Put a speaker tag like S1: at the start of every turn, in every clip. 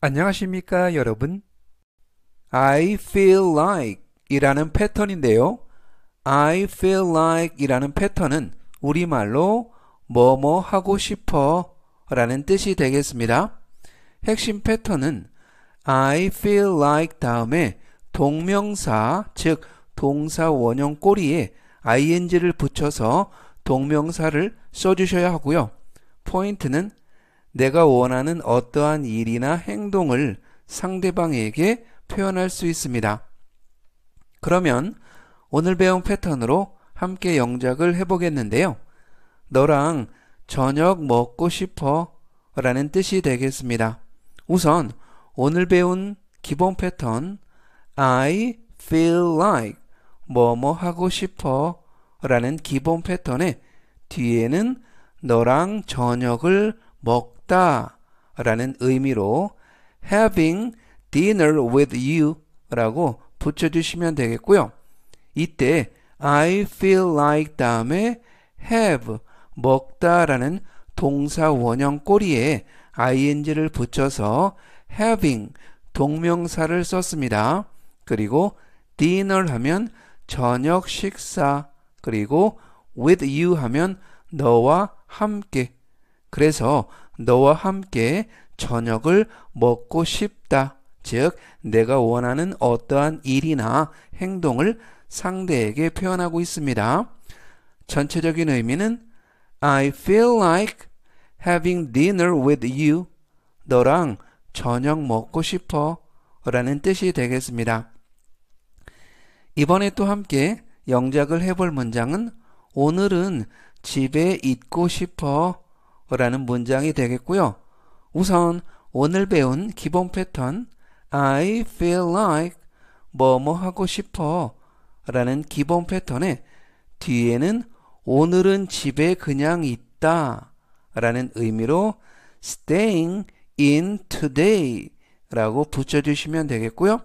S1: 안녕하십니까 여러분 I feel like 이라는 패턴인데요 I feel like 이라는 패턴은 우리말로 뭐뭐 하고 싶어 라는 뜻이 되겠습니다 핵심 패턴은 I feel like 다음에 동명사 즉 동사 원형 꼬리에 ing를 붙여서 동명사를 써주셔야 하고요 포인트는 내가 원하는 어떠한 일이나 행동을 상대방에게 표현할 수 있습니다. 그러면 오늘 배운 패턴으로 함께 영작을 해보겠는데요. 너랑 저녁 먹고 싶어 라는 뜻이 되겠습니다. 우선 오늘 배운 기본 패턴 I feel like 뭐 뭐 하고 싶어 라는 기본 패턴의 뒤에는 너랑 저녁을 먹고 먹다 라는 의미로 having dinner with you 라고 붙여주시면 되겠고요. 이때 I feel like 다음에 have 먹다 라는 동사 원형 꼬리에 ing를 붙여서 having 동명사를 썼습니다. 그리고 dinner 하면 저녁 식사 그리고 with you 하면 너와 함께 그래서 너와 함께 저녁을 먹고 싶다. 즉, 내가 원하는 어떠한 일이나 행동을 상대에게 표현하고 있습니다. 전체적인 의미는 I feel like having dinner with you. 너랑 저녁 먹고 싶어. 라는 뜻이 되겠습니다. 이번에 또 함께 영작을 해볼 문장은 오늘은 집에 있고 싶어 라는 문장이 되겠고요. 우선 오늘 배운 기본 패턴 I feel like 뭐 뭐 하고 싶어 라는 기본 패턴의 뒤에는 오늘은 집에 그냥 있다 라는 의미로 staying in today 라고 붙여주시면 되겠고요.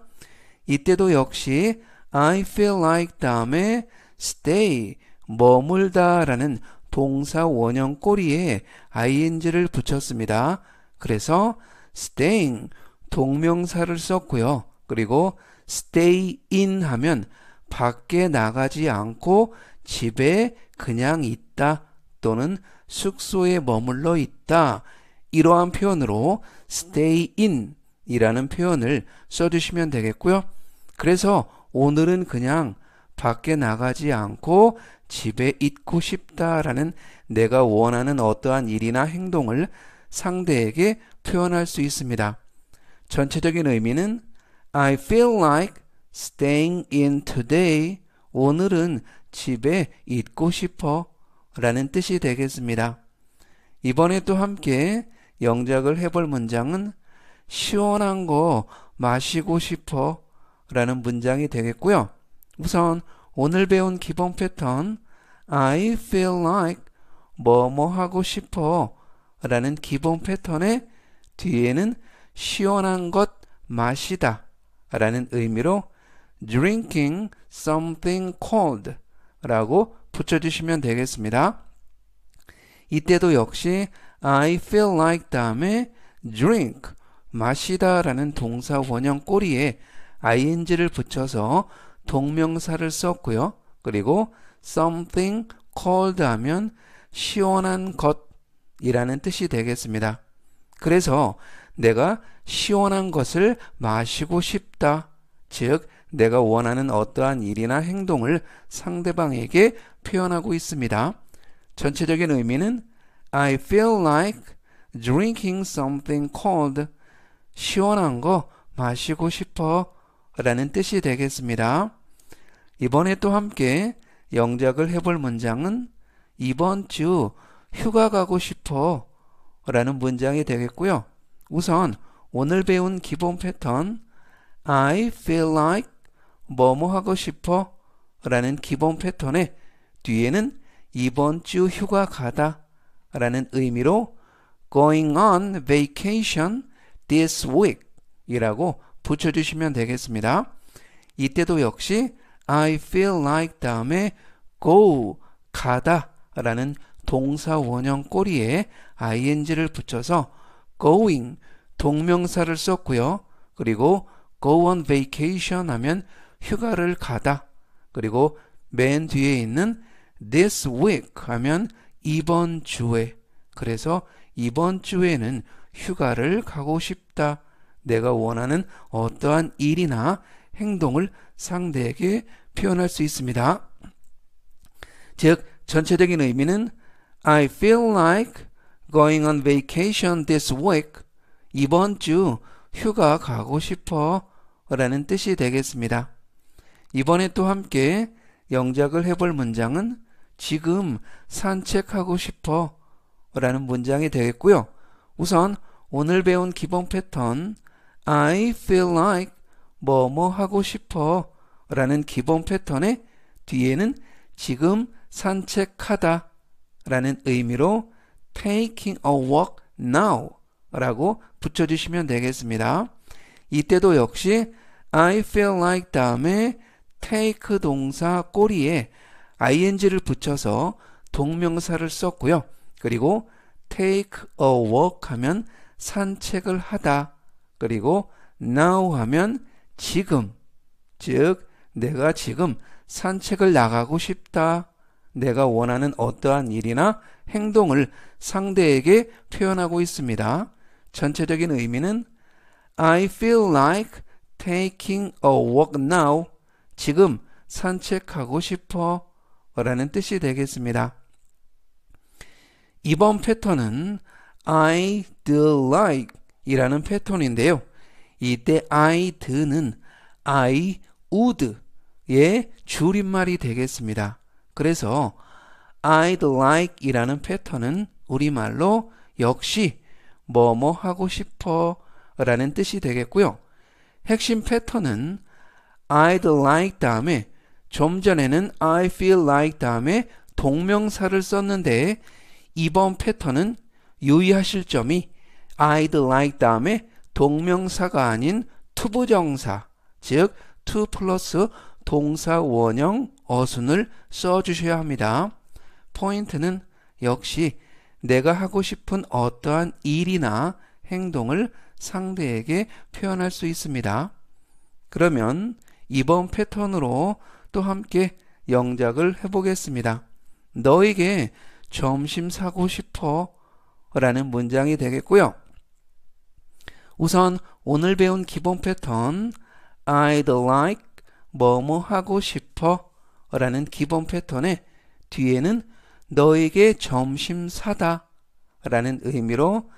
S1: 이때도 역시 I feel like 다음에 stay 머물다 라는 동사 원형 꼬리에 ing를 붙였습니다. 그래서 staying 동명사를 썼고요. 그리고 stay in 하면 밖에 나가지 않고 집에 그냥 있다 또는 숙소에 머물러 있다. 이러한 표현으로 stay in 이라는 표현을 써주시면 되겠고요. 그래서 오늘은 그냥 밖에 나가지 않고 집에 있고 싶다라는 내가 원하는 어떠한 일이나 행동을 상대에게 표현할 수 있습니다. 전체적인 의미는 I feel like staying in today. 오늘은 집에 있고 싶어 라는 뜻이 되겠습니다. 이번에 또 함께 영작을 해볼 문장은 시원한 거 마시고 싶어 라는 문장이 되겠고요. 우선 오늘 배운 기본 패턴 I feel like 뭐뭐 하고 싶어 라는 기본 패턴의 뒤에는 시원한 것 마시다 라는 의미로 drinking something cold 라고 붙여주시면 되겠습니다. 이때도 역시 I feel like 다음에 drink 마시다 라는 동사 원형 꼬리에 ing를 붙여서 동명사를 썼고요. 그리고 something cold 하면 시원한 것이라는 뜻이 되겠습니다. 그래서 내가 시원한 것을 마시고 싶다. 즉, 내가 원하는 어떠한 일이나 행동을 상대방에게 표현하고 있습니다. 전체적인 의미는 I feel like drinking something cold. 시원한 거 마시고 싶어 라는 뜻이 되겠습니다. 이번에 또 함께 영작을 해볼 문장은 이번 주 휴가 가고 싶어 라는 문장이 되겠고요. 우선 오늘 배운 기본 패턴 I feel like 뭐 뭐 하고 싶어 라는 기본 패턴에 뒤에는 이번 주 휴가 가다 라는 의미로 going on vacation this week 이라고 붙여주시면 되겠습니다. 이때도 역시 I feel like 다음에 go 가다 라는 동사 원형 꼬리에 ing를 붙여서 going 동명사를 썼고요. 그리고 go on vacation 하면 휴가를 가다. 그리고 맨 뒤에 있는 this week 하면 이번 주에. 그래서 이번 주에는 휴가를 가고 싶다. 내가 원하는 어떠한 일이나 행동을 상대에게 표현할 수 있습니다. 즉 전체적인 의미는 I feel like going on vacation this week. 이번 주 휴가 가고 싶어 라는 뜻이 되겠습니다. 이번에 또 함께 영작을 해볼 문장은 지금 산책하고 싶어 라는 문장이 되겠고요. 우선 오늘 배운 기본 패턴 I feel like 뭐뭐 하고 싶어 라는 기본 패턴의 뒤에는 지금 산책하다 라는 의미로 taking a walk now 라고 붙여주시면 되겠습니다. 이때도 역시 I feel like 다음에 take 동사 꼬리에 ing를 붙여서 동명사를 썼고요. 그리고 take a walk 하면 산책을 하다 그리고 now 하면 지금. 즉, 내가 지금 산책을 나가고 싶다. 내가 원하는 어떠한 일이나 행동을 상대에게 표현하고 있습니다. 전체적인 의미는 I feel like taking a walk now. 지금 산책하고 싶어. 라는 뜻이 되겠습니다. 이번 패턴은 I do like 이라는 패턴인데요. 이때 I d는 I would의 줄임말이 되겠습니다. 그래서 I'd like 이라는 패턴은 우리말로 역시 뭐 뭐 하고 싶어 라는 뜻이 되겠고요. 핵심 패턴은 I'd like 다음에 좀 전에는 I feel like 다음에 동명사를 썼는데 이번 패턴은 유의하실 점이 I'd like 다음에 동명사가 아닌 투부정사 즉 to 플러스 동사 원형 어순을 써주셔야 합니다. 포인트는 역시 내가 하고 싶은 어떠한 일이나 행동을 상대에게 표현할 수 있습니다. 그러면 이번 패턴으로 또 함께 영작을 해보겠습니다. 너에게 점심 사고 싶어 라는 문장이 되겠고요. 우선 오늘 배운 기본 패턴 I'd like 뭐뭐 하고 싶어 라는 기본 패턴에 뒤에는 너에게 점심 사다 라는 의미로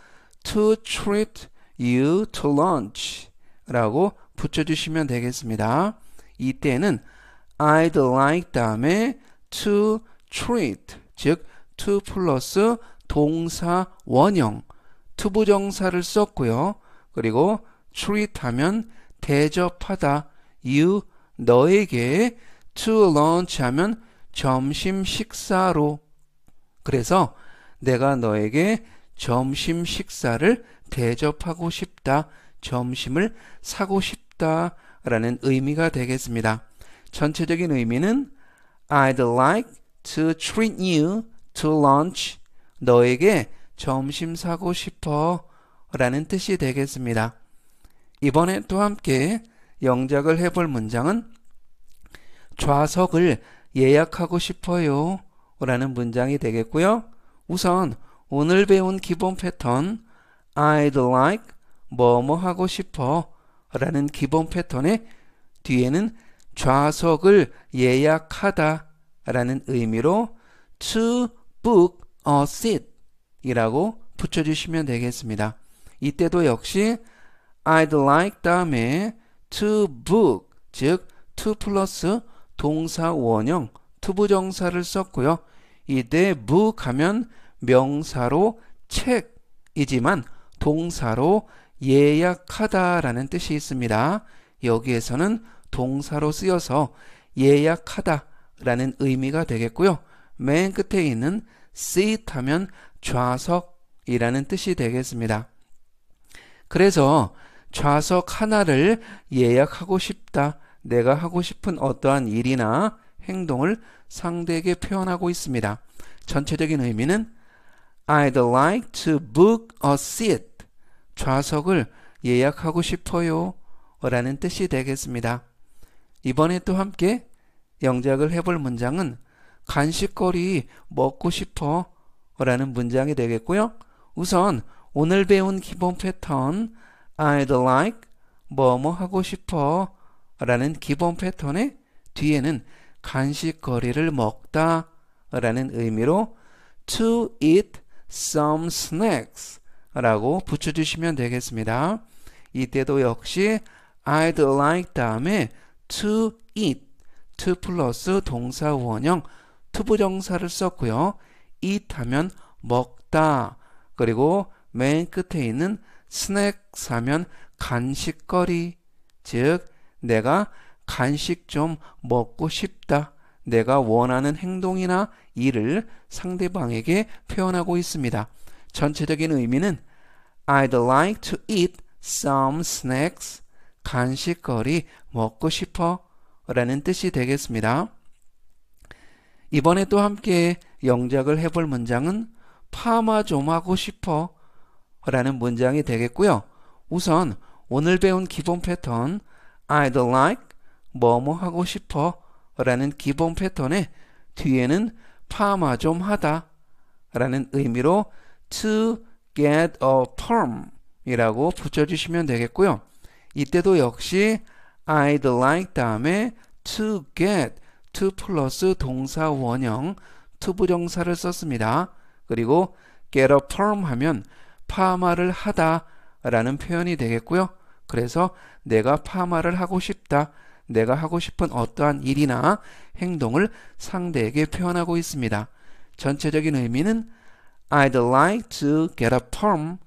S1: to treat you to lunch 라고 붙여주시면 되겠습니다. 이때는 I'd like 다음에 to treat 즉 to 플러스 동사 원형 to 부정사를 썼고요. 그리고 treat 하면 대접하다. you 너에게 to lunch 하면 점심 식사로. 그래서 내가 너에게 점심 식사를 대접하고 싶다. 점심을 사고 싶다. 라는 의미가 되겠습니다. 전체적인 의미는 I'd like to treat you to lunch. 너에게 점심 사고 싶어. 라는 뜻이 되겠습니다. 이번에 또 함께 영작을 해볼 문장은 좌석을 예약하고 싶어요 라는 문장이 되겠고요. 우선 오늘 배운 기본 패턴 I'd like 뭐 뭐 하고 싶어 라는 기본 패턴의 뒤에는 좌석을 예약하다 라는 의미로 to book a seat 이라고 붙여주시면 되겠습니다. 이때도 역시 I'd like 다음에 to book 즉 to 플러스 동사 원형 to 부정사를 썼고요. 이때 book 하면 명사로 책이지만 동사로 예약하다라는 뜻이 있습니다. 여기에서는 동사로 쓰여서 예약하다라는 의미가 되겠고요. 맨 끝에 있는 seat 하면 좌석이라는 뜻이 되겠습니다. 그래서 좌석 하나를 예약하고 싶다. 내가 하고 싶은 어떠한 일이나 행동을 상대에게 표현하고 있습니다. 전체적인 의미는 I'd like to book a seat. 좌석을 예약하고 싶어요. 라는 뜻이 되겠습니다. 이번에 또 함께 영작을 해볼 문장은 간식거리 먹고 싶어 라는 문장이 되겠고요. 우선 오늘 배운 기본 패턴 I'd like 뭐뭐 뭐 하고 싶어 라는 기본 패턴의 뒤에는 간식거리를 먹다 라는 의미로 to eat some snacks 라고 붙여주시면 되겠습니다. 이때도 역시 I'd like 다음에 to eat, to 플러스 동사 원형, to 부정사를 썼고요. eat 하면 먹다, 그리고 맨 끝에 있는 스낵 사면 간식거리. 즉, 내가 간식 좀 먹고 싶다. 내가 원하는 행동이나 일을 상대방에게 표현하고 있습니다. 전체적인 의미는 I'd like to eat some snacks. 간식거리 먹고 싶어. 라는 뜻이 되겠습니다. 이번에 또 함께 영작을 해볼 문장은 파마 좀 하고 싶어. 라는 문장이 되겠고요. 우선 오늘 배운 기본 패턴 I'd like 뭐뭐 하고 싶어 라는 기본 패턴의 뒤에는 파마 좀 하다 라는 의미로 to get a perm 이라고 붙여주시면 되겠고요. 이때도 역시 I'd like 다음에 to get to 플러스 동사 원형 to 부정사를 썼습니다. 그리고 get a perm 하면 파마를 하다라는 표현이 되겠고요. 그래서 내가 파마를 하고 싶다. 내가 하고 싶은 어떠한 일이나 행동을 상대에게 표현하고 있습니다. 전체적인 의미는 I'd like to get a perm.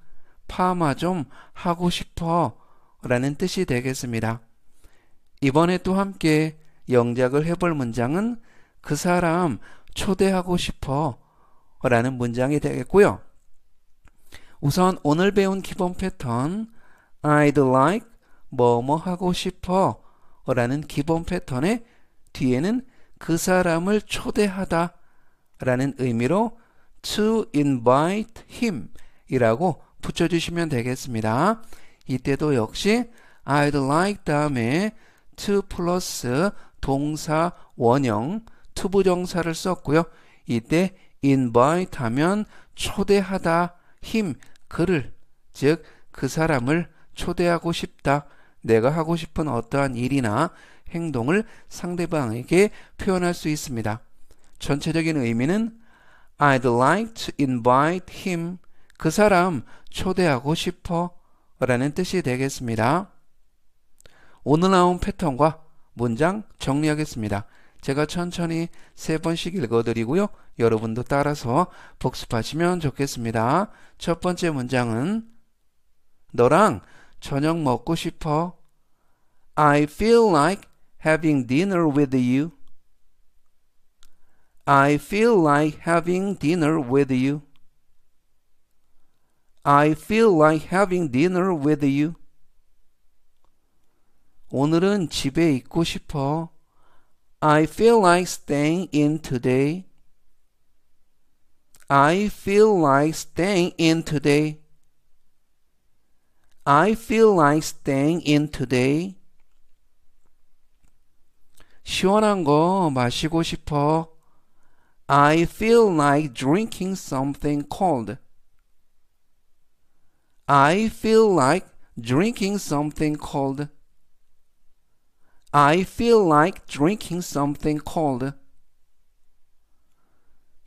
S1: 파마 좀 하고 싶어. 라는 뜻이 되겠습니다. 이번에 또 함께 영작을 해볼 문장은 그 사람 초대하고 싶어. 라는 문장이 되겠고요. 우선 오늘 배운 기본 패턴 I'd like 뭐뭐 하고 싶어 라는 기본 패턴의 뒤에는 그 사람을 초대하다 라는 의미로 to invite him 이라고 붙여주시면 되겠습니다. 이때도 역시 I'd like 다음에 to 플러스 동사 원형 to 부정사를 썼고요. 이때 invite 하면 초대하다 힘, 그를, 즉 그 사람을 초대하고 싶다. 내가 하고 싶은 어떠한 일이나 행동을 상대방에게 표현할 수 있습니다. 전체적인 의미는 I'd like to invite him. 그 사람 초대하고 싶어. 라는 뜻이 되겠습니다. 오늘 나온 패턴과 문장 정리하겠습니다. 제가 천천히 세 번씩 읽어드리고요. 여러분도 따라서 복습하시면 좋겠습니다. 첫 번째 문장은 너랑 저녁 먹고 싶어. I feel like having dinner with you. I feel like having dinner with you. I feel like having dinner with you. 오늘은 집에 있고 싶어. I feel like staying in today. I feel like staying in today. I feel like staying in today. 시원한 거 마시고 싶어. I feel like drinking something cold. I feel like drinking something cold. I feel like drinking something cold.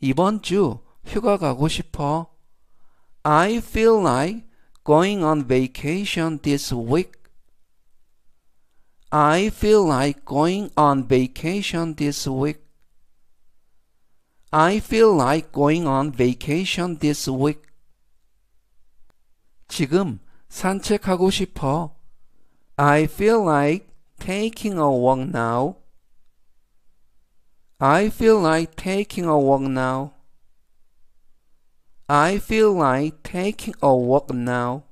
S1: 이번 주 휴가 가고 싶어. I feel like going on vacation this week. I feel like going on vacation this week. I feel like going on vacation this week. 지금 산책하고 싶어. I feel like taking a walk now. I feel like taking a walk now. I feel like taking a walk now.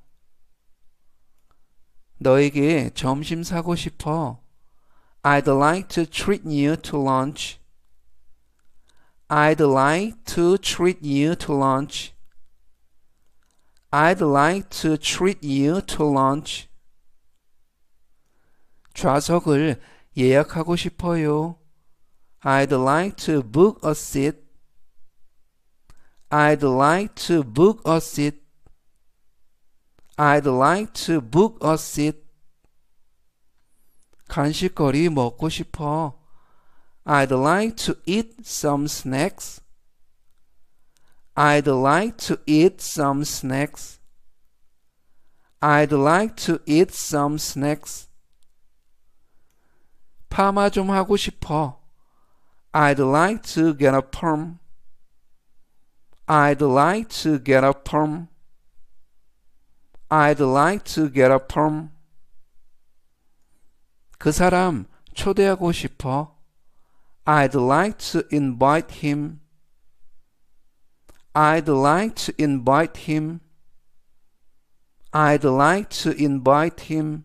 S1: 너에게 점심 사고 싶어. I'd like to treat you to lunch. I'd like to treat you to lunch. I'd like to treat you to lunch. 좌석을 예약하고 싶어요. I'd like to book a seat. I'd like to book a seat. I'd like to book a seat. 간식거리 먹고 싶어. I'd like to eat some snacks. I'd like to eat some snacks. I'd like to eat some snacks. 파마 좀 하고 싶어. I'd like to get a perm. I'd like to get a perm. I'd like to get a perm. 그 사람 초대하고 싶어. I'd like to invite him. I'd like to invite him. I'd like to invite him.